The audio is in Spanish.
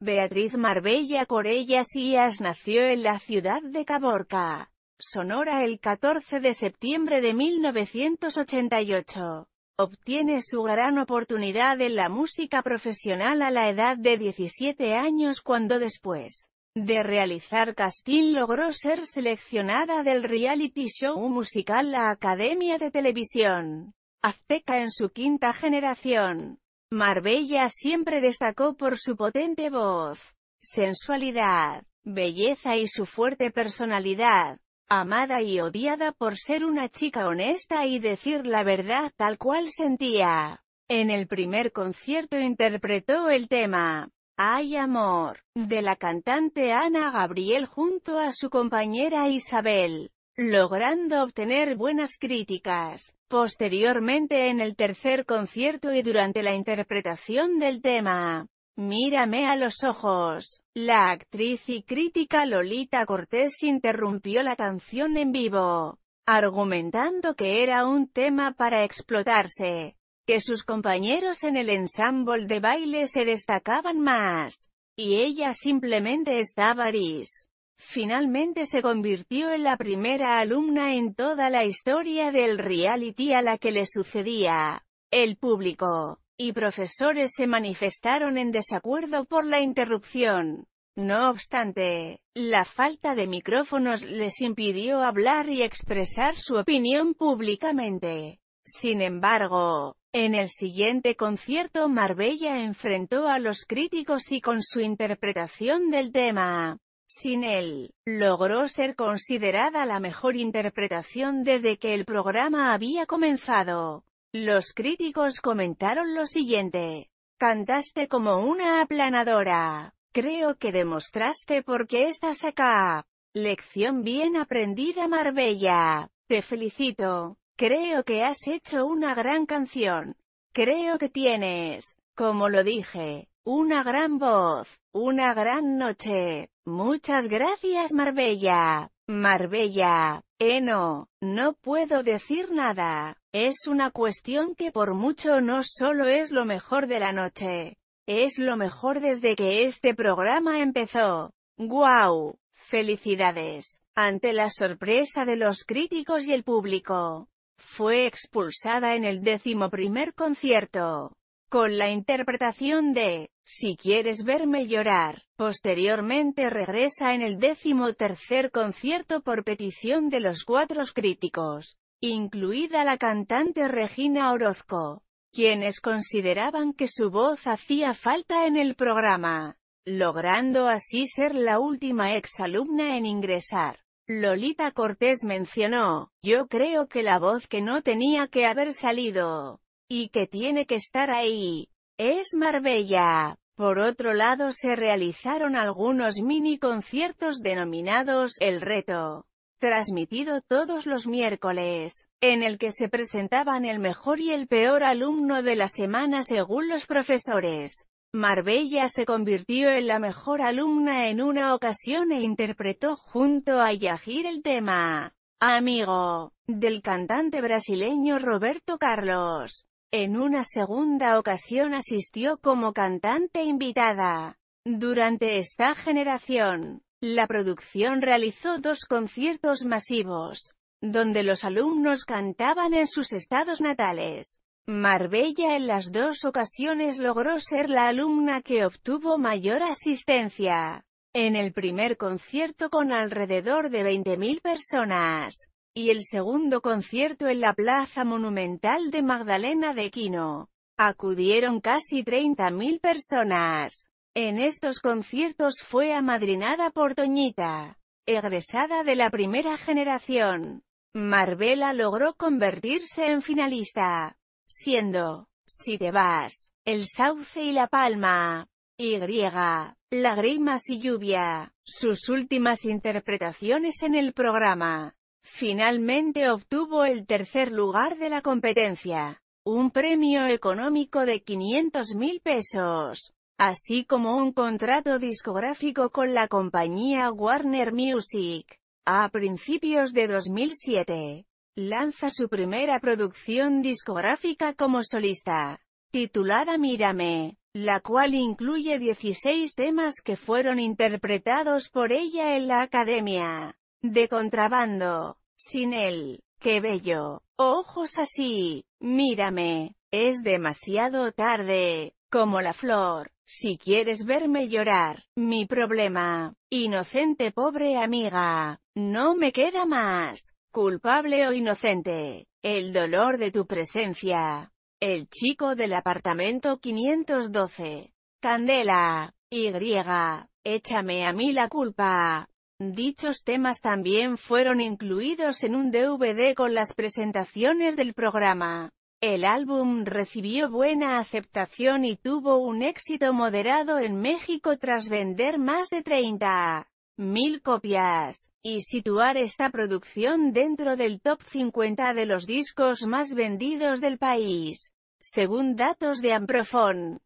Beatriz Marbella Corellas Ias nació en la ciudad de Caborca, Sonora el 14 de septiembre de 1988. Obtiene su gran oportunidad en la música profesional a la edad de 17 años cuando después de realizar casting logró ser seleccionada del reality show musical La Academia de Televisión Azteca en su quinta generación. Marbella siempre destacó por su potente voz, sensualidad, belleza y su fuerte personalidad, amada y odiada por ser una chica honesta y decir la verdad tal cual sentía. En el primer concierto interpretó el tema Hay amor, de la cantante Ana Gabriel junto a su compañera Isabel logrando obtener buenas críticas. Posteriormente en el tercer concierto y durante la interpretación del tema, Mírame a los ojos. La actriz y crítica Lolita Cortés interrumpió la canción en vivo, argumentando que era un tema para explotarse, que sus compañeros en el ensamble de baile se destacaban más, y ella simplemente estaba aris. Finalmente se convirtió en la primera alumna en toda la historia del reality a la que le sucedía el público, y profesores se manifestaron en desacuerdo por la interrupción. No obstante, la falta de micrófonos les impidió hablar y expresar su opinión públicamente. Sin embargo, en el siguiente concierto Marbella enfrentó a los críticos y con su interpretación del tema, sin él, logró ser considerada la mejor interpretación desde que el programa había comenzado. Los críticos comentaron lo siguiente. Cantaste como una aplanadora. Creo que demostraste por qué estás acá. Lección bien aprendida Marbella. Te felicito. Creo que has hecho una gran canción. Creo que tienes, como lo dije, una gran voz, una gran noche. Muchas gracias Marbella. Marbella. Eh no, no puedo decir nada. Es una cuestión que por mucho no solo es lo mejor de la noche. Es lo mejor desde que este programa empezó. ¡Guau! Felicidades. Ante la sorpresa de los críticos y el público. Fue expulsada en el décimo primer concierto con la interpretación de Si quieres verme llorar. Posteriormente regresa en el décimo tercer concierto por petición de los cuatro críticos, incluida la cantante Regina Orozco, quienes consideraban que su voz hacía falta en el programa, logrando así ser la última exalumna en ingresar. Lolita Cortés mencionó, yo creo que la voz que no tenía que haber salido y que tiene que estar ahí. Es Marbella. Por otro lado se realizaron algunos mini conciertos denominados El Reto, transmitido todos los miércoles, en el que se presentaban el mejor y el peor alumno de la semana según los profesores. Marbella se convirtió en la mejor alumna en una ocasión e interpretó junto a Yahir el tema, Amigo, del cantante brasileño Roberto Carlos. En una segunda ocasión asistió como cantante invitada. Durante esta generación, la producción realizó dos conciertos masivos, donde los alumnos cantaban en sus estados natales. Marbella en las dos ocasiones logró ser la alumna que obtuvo mayor asistencia. En el primer concierto con alrededor de 20.000 personas, y el segundo concierto en la Plaza Monumental de Magdalena de Quino. Acudieron casi 30.000 personas. En estos conciertos fue amadrinada por Toñita, egresada de la primera generación. Marbella logró convertirse en finalista, siendo, si te vas, el sauce y la palma. Y. Lágrimas y lluvia. Sus últimas interpretaciones en el programa. Finalmente obtuvo el tercer lugar de la competencia, un premio económico de 500 mil pesos, así como un contrato discográfico con la compañía Warner Music. A principios de 2007, lanza su primera producción discográfica como solista, titulada Mírame, la cual incluye 16 temas que fueron interpretados por ella en la Academia de Contrabando. Sin él. ¡Qué bello! Ojos así. Mírame. Es demasiado tarde. Como la flor. Si quieres verme llorar, mi problema. Inocente pobre amiga. No me queda más. Culpable o inocente. El dolor de tu presencia. El chico del apartamento 512. Candela. Y. Échame a mí la culpa. Dichos temas también fueron incluidos en un DVD con las presentaciones del programa. El álbum recibió buena aceptación y tuvo un éxito moderado en México tras vender más de 30.000 copias, y situar esta producción dentro del top 50 de los discos más vendidos del país, según datos de Amprofon.